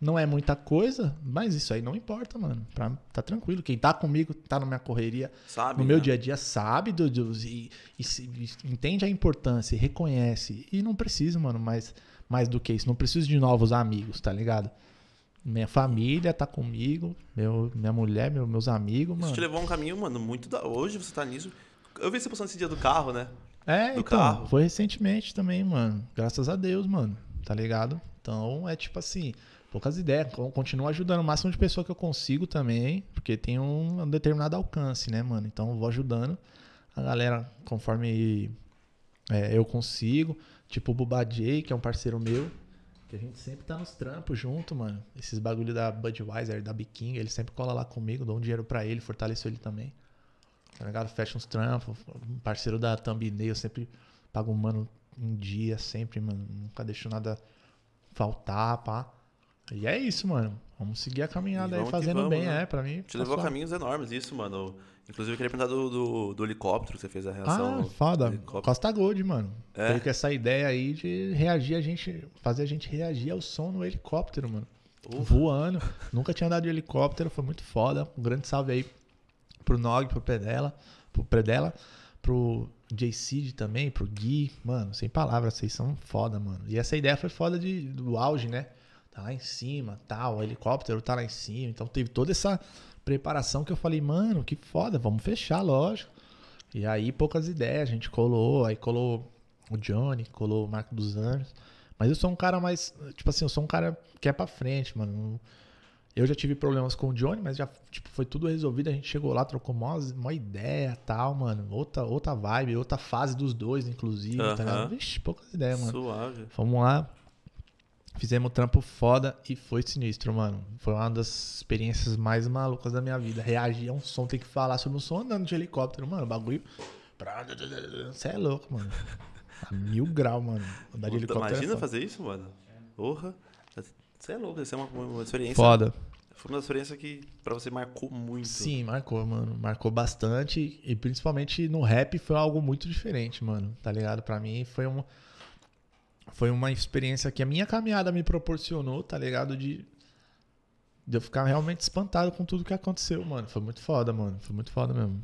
Não é muita coisa, mas isso aí não importa, mano. Pra, tá tranquilo. Quem tá comigo, tá na minha correria, sabe, no meu né? dia a dia, sabe do, do e, e, e, entende a importância, reconhece. E não preciso, mano, mais, mais do que isso. Não preciso de novos amigos, tá ligado? Minha família tá comigo, meu, minha mulher, meu, meus amigos, mano. Isso te levou um caminho, mano, muito da... Hoje você tá nisso. Eu vi você postando esse dia do carro, né? É, do então, carro. foi recentemente também, mano. Graças a Deus, mano tá ligado? Então é tipo assim, poucas ideias. Continuo ajudando o máximo de pessoa que eu consigo também, porque tem um, um determinado alcance, né, mano? Então eu vou ajudando a galera conforme é, eu consigo. Tipo o Bubadjay, que é um parceiro meu, que a gente sempre tá nos trampos junto, mano. Esses bagulho da Budweiser, da Biking, ele sempre cola lá comigo, dou um dinheiro para ele, fortaleceu ele também. Tá ligado? Fecha uns trampos, parceiro da Thumbnail, sempre pago um mano em dia sempre, mano. Nunca deixou nada faltar, pá. E é isso, mano. Vamos seguir a caminhada aí fazendo vamos, bem, né? é, pra mim. Te levou caminhos enormes, isso, mano. Inclusive, eu queria perguntar do, do, do helicóptero que você fez a reação. Ah, foda. Costa Gold, mano. É. Veio com essa ideia aí de reagir a gente, fazer a gente reagir ao som no helicóptero, mano. Ufa. Uhum. Voando. Nunca tinha andado de helicóptero, foi muito foda. Um grande salve aí pro Nog, pro Predela, pro Predela, pro Jay Seed também, pro Gui. Mano, sem palavras, vocês são foda, mano. E essa ideia foi foda de, do auge, né? Tá lá em cima, tal, tá, o helicóptero tá lá em cima. Então teve toda essa preparação que eu falei, mano, que foda, vamos fechar, lógico. E aí poucas ideias, a gente colou, aí colou o Johnny, colou o Marco dos Anjos. Mas eu sou um cara mais, tipo assim, eu sou um cara que é pra frente, mano. Não, eu já tive problemas com o Johnny, mas já tipo, foi tudo resolvido. A gente chegou lá, trocou uma, uma ideia tal, mano. Outra, outra vibe, outra fase dos dois, inclusive. -huh. Tá Vixe, poucas ideias, mano. Suave. Fomos lá, fizemos trampo foda e foi sinistro, mano. Foi uma das experiências mais malucas da minha vida. Reagir a um som, tem que falar sobre um som andando de helicóptero, mano. Bagulho. Você é louco, mano. A mil grau, mano. Andar de helicóptero. É imagina é fazer isso, mano. Porra. Você é louco, isso é uma, uma experiência. Foda. Foi uma experiência que para você marcou muito. Sim, marcou, mano. Marcou bastante. E principalmente no rap foi algo muito diferente, mano. Tá ligado? Para mim foi uma. Foi uma experiência que a minha caminhada me proporcionou, tá ligado? De, de eu ficar realmente espantado com tudo que aconteceu, mano. Foi muito foda, mano. Foi muito foda mesmo.